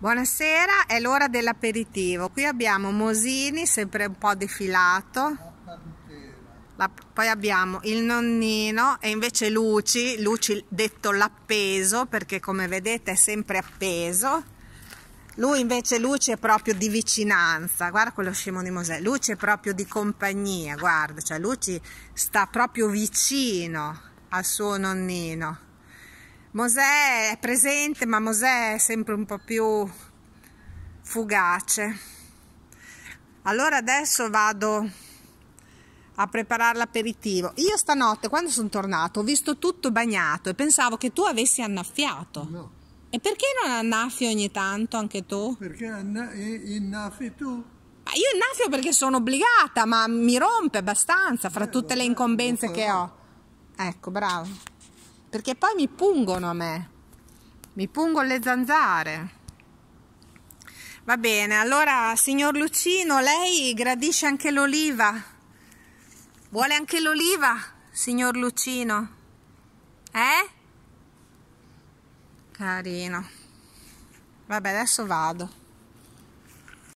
Buonasera, è l'ora dell'aperitivo. Qui abbiamo Mosini, sempre un po' defilato. La, poi abbiamo il nonnino e invece Luci, Luci detto l'appeso perché come vedete è sempre appeso. Lui invece Luci è proprio di vicinanza, guarda quello scemo di Mosè, Luci è proprio di compagnia, guarda, cioè Luci sta proprio vicino al suo nonnino. Mosè è presente, ma Mosè è sempre un po' più fugace. Allora adesso vado a preparare l'aperitivo. Io stanotte, quando sono tornato, ho visto tutto bagnato e pensavo che tu avessi annaffiato. No. E perché non annaffi ogni tanto anche tu? Perché innaffi tu? Ma io innaffio perché sono obbligata, ma mi rompe abbastanza fra eh, tutte le incombenze che ho. Ecco, bravo perché poi mi pungono a me, mi pungono le zanzare. Va bene, allora signor Lucino, lei gradisce anche l'oliva? Vuole anche l'oliva, signor Lucino? Eh? Carino. Vabbè, adesso vado.